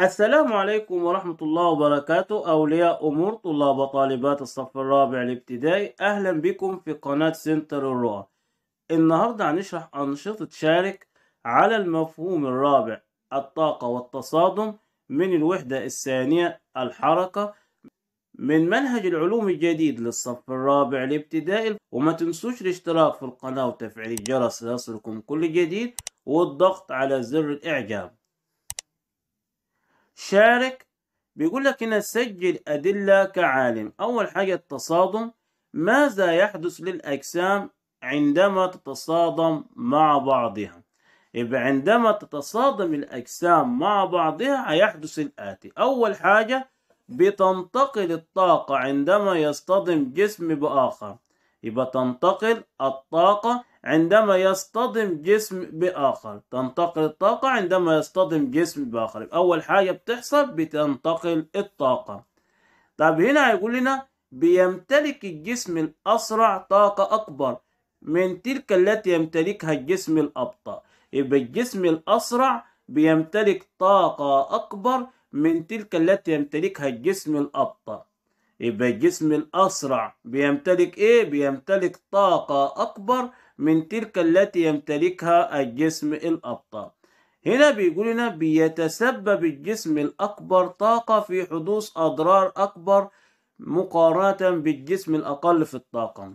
السلام عليكم ورحمة الله وبركاته أولياء أمور طلاب وطالبات الصف الرابع الابتدائي أهلا بكم في قناة سنتر الرؤى النهاردة هنشرح أنشطة شارك على المفهوم الرابع الطاقة والتصادم من الوحدة الثانية الحركة من منهج العلوم الجديد للصف الرابع الابتدائي وما تنسوش الاشتراك في القناة وتفعيل الجرس ليصلكم كل جديد والضغط على زر الإعجاب شارك بيقول لك هنا سجل أدلة كعالم أول حاجة التصادم ماذا يحدث للأجسام عندما تتصادم مع بعضها يبقى عندما تتصادم الأجسام مع بعضها هيحدث الآتي أول حاجة بتنتقل الطاقة عندما يصطدم جسم بآخر يبقى تنتقل الطاقة عندما يصطدم جسم بآخر تنتقل الطاقة عندما يصطدم جسم بآخر أول حاجة بتحصل بتنتقل الطاقة طب هنا هيقول لنا بيمتلك الجسم الأسرع طاقة أكبر من تلك التي يمتلكها الجسم الأبطأ يبقى الجسم الأسرع بيمتلك طاقة أكبر من تلك التي يمتلكها الجسم الأبطأ يبقى الجسم الأسرع بيمتلك إيه؟ بيمتلك طاقة أكبر من تلك التي يمتلكها الجسم الأبطال هنا بيقول لنا بيتسبب الجسم الأكبر طاقة في حدوث أضرار أكبر مقارنة بالجسم الأقل في الطاقة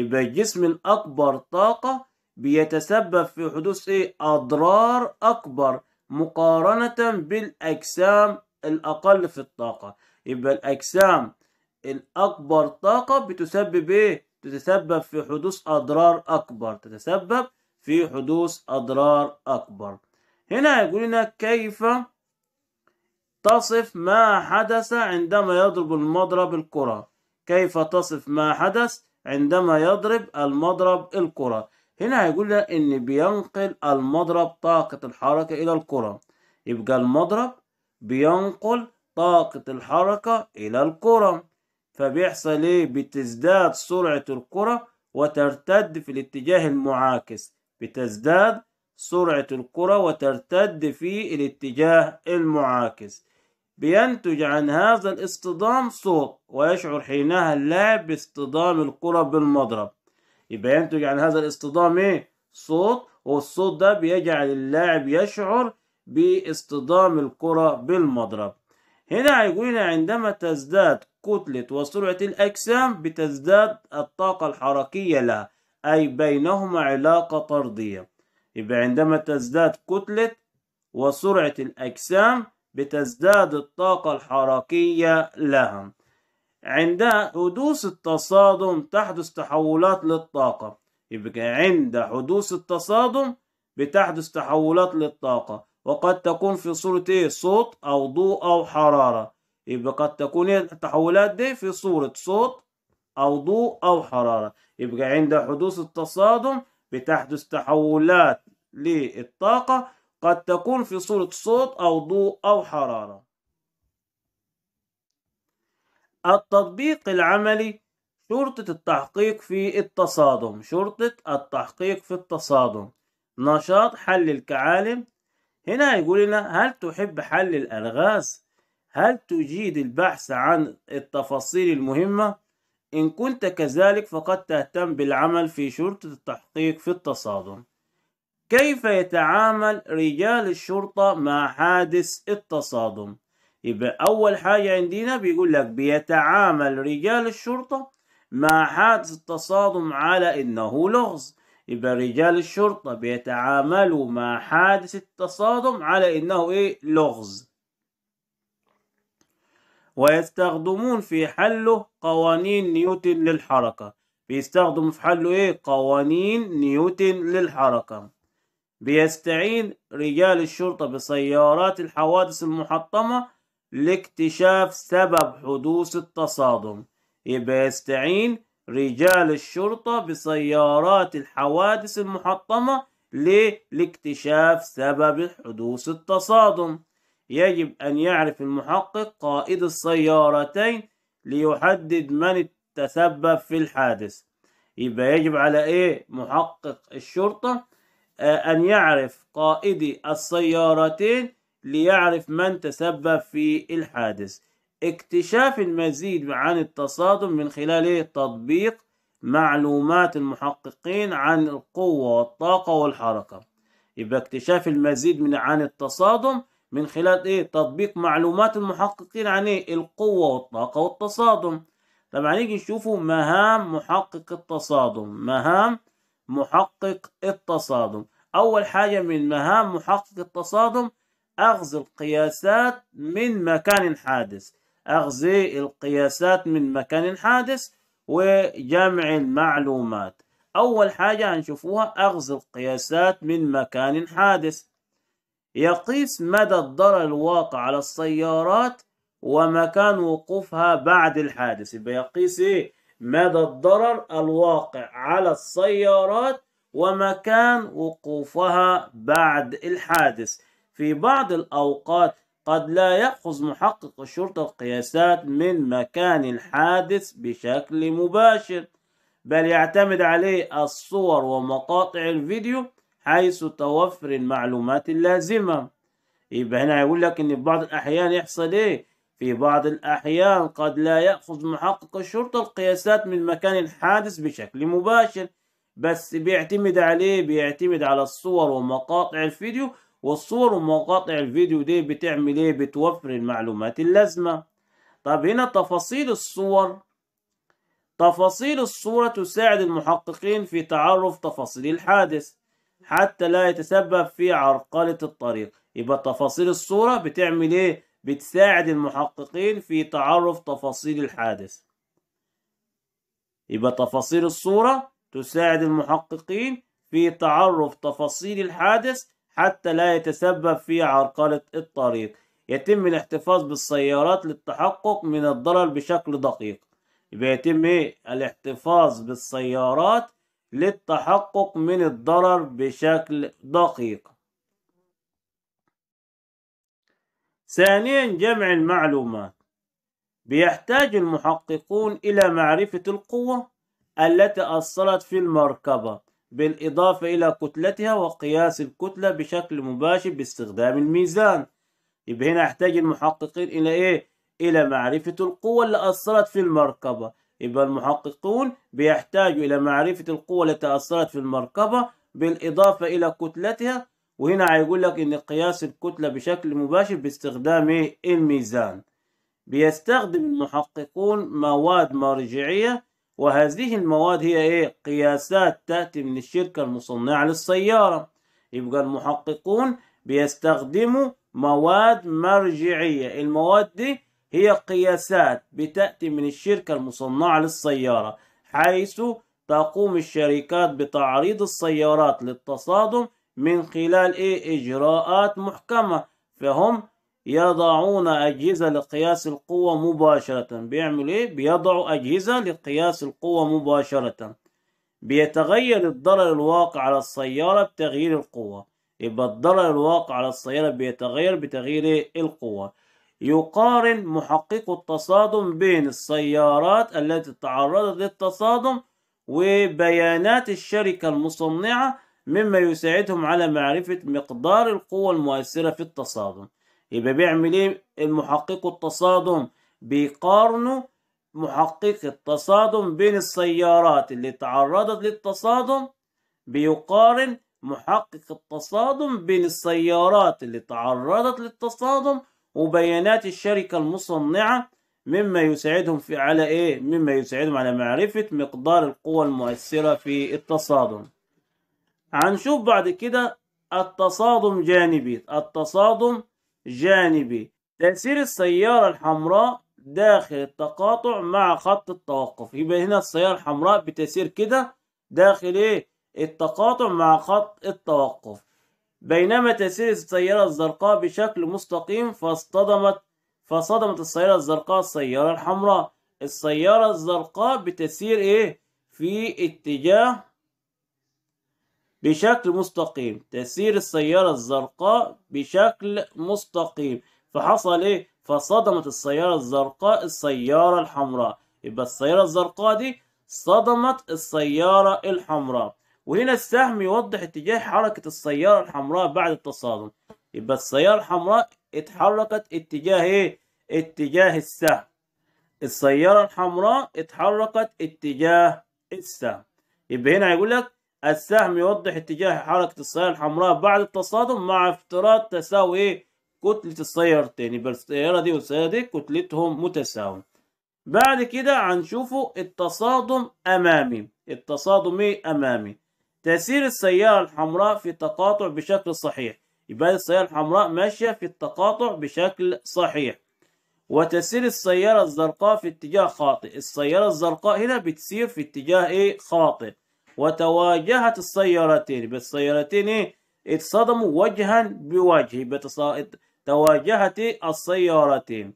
يبقى الجسم الأكبر طاقة بيتسبب في حدوث إيه؟ أضرار أكبر مقارنة بالأجسام الأقل في الطاقة يبقى الأجسام الأكبر طاقة بتسبب إيه؟ تتسبب في حدوث أضرار أكبر تتسبب في حدوث أضرار أكبر هنا يقول لنا كيف تصف ما حدث عندما يضرب المضرب الكرة كيف تصف ما حدث عندما يضرب المضرب الكرة هنا هيقول لنا إن بينقل المضرب طاقة الحركة إلى الكرة يبقى المضرب بينقل طاقة الحركة إلى الكرة فبيحصل ايه بتزداد سرعة الكرة وترتد في الاتجاه المعاكس بتزداد سرعة الكرة وترتد في الاتجاه المعاكس بينتج عن هذا الاصطدام صوت ويشعر حينها اللاعب باصطدام الكرة بالمضرب يبقى ينتج عن هذا الاصطدام ايه صوت والصوت ده بيجعل اللاعب يشعر باصطدام الكرة بالمضرب هنا هيقولنا عندما تزداد كتلة وسرعة الأجسام بتزداد الطاقة الحركية لها أي بينهما علاقة طردية يبقى عندما تزداد كتلة وسرعة الأجسام بتزداد الطاقة الحركية لها عند حدوث التصادم تحدث تحولات للطاقة يبقى عند حدوث التصادم بتحدث تحولات للطاقة وقد تكون في صورة إيه؟ صوت أو ضوء أو حرارة يبقى قد تكون التحولات دي في صورة صوت أو ضوء أو حرارة يبقى عند حدوث التصادم بتحدث تحولات للطاقة قد تكون في صورة صوت أو ضوء أو حرارة التطبيق العملي شرطة التحقيق في التصادم شرطة التحقيق في التصادم نشاط حل الكعالم هنا يقول لنا هل تحب حل الألغاز هل تجيد البحث عن التفاصيل المهمة؟ إن كنت كذلك فقد تهتم بالعمل في شرطة التحقيق في التصادم كيف يتعامل رجال الشرطة مع حادث التصادم؟ يبقى أول حاجة عندنا بيقول لك بيتعامل رجال الشرطة مع حادث التصادم على إنه لغز يبقى رجال الشرطة بيتعاملوا مع حادث التصادم على إنه إيه لغز ويستخدمون في حله قوانين نيوتن للحركة بيستخدم في حله ايه قوانين نيوتن للحركة بيستعين رجال الشرطة بسيارات الحوادث المحطمة لاكتشاف سبب حدوث التصادم يبقى يستعين رجال الشرطة بسيارات الحوادث المحطمة لاكتشاف سبب حدوث التصادم يجب أن يعرف المحقق قائد السيارتين ليحدد من تسبب في الحادث يبقى يجب على إيه محقق الشرطة آه، أن يعرف قائدي السيارتين ليعرف من تسبب في الحادث اكتشاف المزيد عن التصادم من خلال إيه؟ تطبيق معلومات المحققين عن القوة والطاقة والحركة يبقى اكتشاف المزيد من عن التصادم من خلال ايه تطبيق معلومات المحققين عن ايه القوة والطاقة والتصادم طب هنيجي نشوفوا مهام محقق التصادم مهام محقق التصادم اول حاجة من مهام محقق التصادم اخذ القياسات من مكان حادث اخذ القياسات من مكان حادث وجمع المعلومات اول حاجة هنشوفوها اخذ القياسات من مكان حادث يقيس مدى الضرر الواقع على السيارات ومكان وقوفها بعد الحادث يبقى يقيس ايه مدى الضرر الواقع على السيارات ومكان وقوفها بعد الحادث في بعض الأوقات قد لا يأخذ محقق الشرطة القياسات من مكان الحادث بشكل مباشر بل يعتمد عليه الصور ومقاطع الفيديو حيث توفر المعلومات اللازمة يبقى هنا يقول لك إن في بعض الأحيان يحصل إيه؟ في بعض الأحيان قد لا يأخذ محقق الشرطة القياسات من مكان الحادث بشكل مباشر بس بيعتمد عليه بيعتمد على الصور ومقاطع الفيديو والصور ومقاطع الفيديو دي بتعمل ايه بتوفر المعلومات اللازمة طب هنا تفاصيل الصور تفاصيل الصورة تساعد المحققين في تعرف تفاصيل الحادث حتى لا يتسبب في عرقلة الطريق يبقى تفاصيل الصورة بتعمل ايه بتساعد المحققين في تعرف تفاصيل الحادث يبقى تفاصيل الصورة تساعد المحققين في تعرف تفاصيل الحادث حتى لا يتسبب في عرقلة الطريق يتم الاحتفاظ بالسيارات للتحقق من الضرر بشكل دقيق يبقى يتم ايه الاحتفاظ بالسيارات للتحقق من الضرر بشكل دقيق ثانيا جمع المعلومات بيحتاج المحققون إلى معرفة القوة التي أثرت في المركبة بالإضافة إلى كتلتها وقياس الكتلة بشكل مباشر باستخدام الميزان يبقى هنا يحتاج المحققين إلى إيه؟ إلى معرفة القوة اللي أثرت في المركبة يبقى المحققون بيحتاجوا إلى معرفة القوة التي أثرت في المركبة بالإضافة إلى كتلتها وهنا هيقول لك إن قياس الكتلة بشكل مباشر باستخدام الميزان بيستخدم المحققون مواد مرجعية وهذه المواد هي إيه؟ قياسات تأتي من الشركة المصنعة للسيارة يبقى المحققون بيستخدموا مواد مرجعية المواد دي هي قياسات بتأتي من الشركة المصنعة للسيارة حيث تقوم الشركات بتعريض السيارات للتصادم من خلال إيه إجراءات محكمة فهم يضعون أجهزة لقياس القوة مباشرة بيعملوا إيه؟ بيضعوا أجهزة لقياس القوة مباشرة بيتغير الضرر الواقع على السيارة بتغيير القوة يبقى الضرر الواقع على السيارة بيتغير بتغيير إيه؟ القوة يقارن محقق التصادم بين السيارات التي تعرضت للتصادم وبيانات الشركة المصنعة مما يساعدهم على معرفة مقدار القوة المؤثرة في التصادم يبقى بيعمل ايه المحقق التصادم بيقارنوا محقق التصادم بين السيارات اللي تعرضت للتصادم بيقارن محقق التصادم بين السيارات اللي تعرضت للتصادم وبيانات الشركة المصنعة مما يساعدهم في على ايه مما يساعدهم على معرفة مقدار القوى المؤثرة في التصادم هنشوف بعد كده التصادم جانبي التصادم جانبي تأثير السيارة الحمراء داخل التقاطع مع خط التوقف يبقى هنا السيارة الحمراء بتسير كده داخل ايه التقاطع مع خط التوقف بينما تسير السيارة الزرقاء بشكل مستقيم فاصطدمت فصدمت السيارة الزرقاء السيارة الحمراء السيارة الزرقاء بتسير ايه في اتجاه بشكل مستقيم تسير السيارة الزرقاء بشكل مستقيم فحصل ايه فصدمت السيارة الزرقاء السيارة الحمراء يبقى السيارة الزرقاء دي صدمت السيارة الحمراء وهنا السهم يوضح اتجاه حركة السيارة الحمراء بعد التصادم يبقى السيارة الحمراء اتحركت اتجاه ايه؟ اتجاه السهم السيارة الحمراء اتحركت اتجاه السهم يبقى هنا هيقول لك السهم يوضح اتجاه حركة السيارة الحمراء بعد التصادم مع افتراض تساوي ايه؟ كتلة السيارتين يبقى السيارة دي والسيارة دي كتلتهم متساوية بعد كده هنشوفه التصادم أمامي التصادم ايه أمامي تأثير السيارة الحمراء في التقاطع بشكل صحيح يبقى السيارة الحمراء ماشية في التقاطع بشكل صحيح وتسير السيارة الزرقاء في اتجاه خاطئ السيارة الزرقاء هنا بتسير في اتجاه ايه خاطئ وتواجهت السيارتين يبقى السيارتين ايه اتصدموا وجها بوجه يبقى تواجهت السيارتين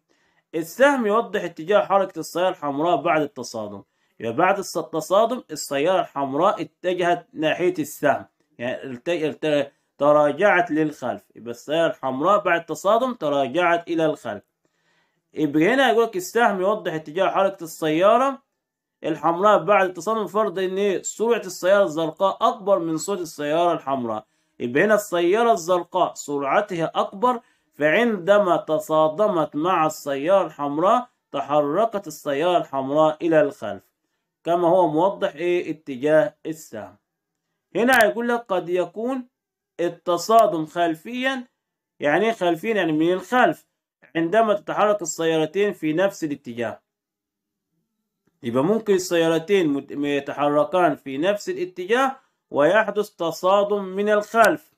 السهم يوضح اتجاه حركة السيارة الحمراء بعد التصادم يبقى بعد التصادم السيارة الحمراء اتجهت ناحية السهم يعني تراجعت للخلف يبقى السيارة الحمراء بعد التصادم تراجعت إلى الخلف يبقى هنا يقول لك السهم يوضح اتجاه حركة السيارة الحمراء بعد التصادم فرض إن سرعة السيارة الزرقاء أكبر من سرعة السيارة الحمراء يبقى هنا السيارة الزرقاء سرعتها أكبر فعندما تصادمت مع السيارة الحمراء تحركت السيارة الحمراء إلى الخلف كما هو موضح ايه اتجاه السهم هنا هيقول لك قد يكون التصادم خلفيا يعني ايه خلفيا يعني من الخلف عندما تتحرك السيارتين في نفس الاتجاه يبقى ممكن السيارتين يتحركان في نفس الاتجاه ويحدث تصادم من الخلف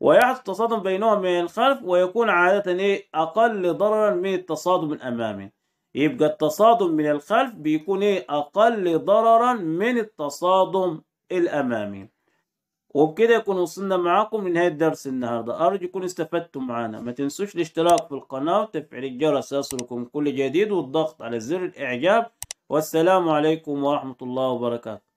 ويحدث تصادم بينهم من الخلف ويكون عادة إيه أقل ضررا من التصادم الأمامي يبقى التصادم من الخلف بيكون ايه اقل ضررا من التصادم الامامي وبكده يكون وصلنا معاكم لنهايه درس النهارده ارجو يكون استفدتم معانا ما تنسوش الاشتراك في القناه وتفعيل الجرس يصلكم كل جديد والضغط على زر الاعجاب والسلام عليكم ورحمه الله وبركاته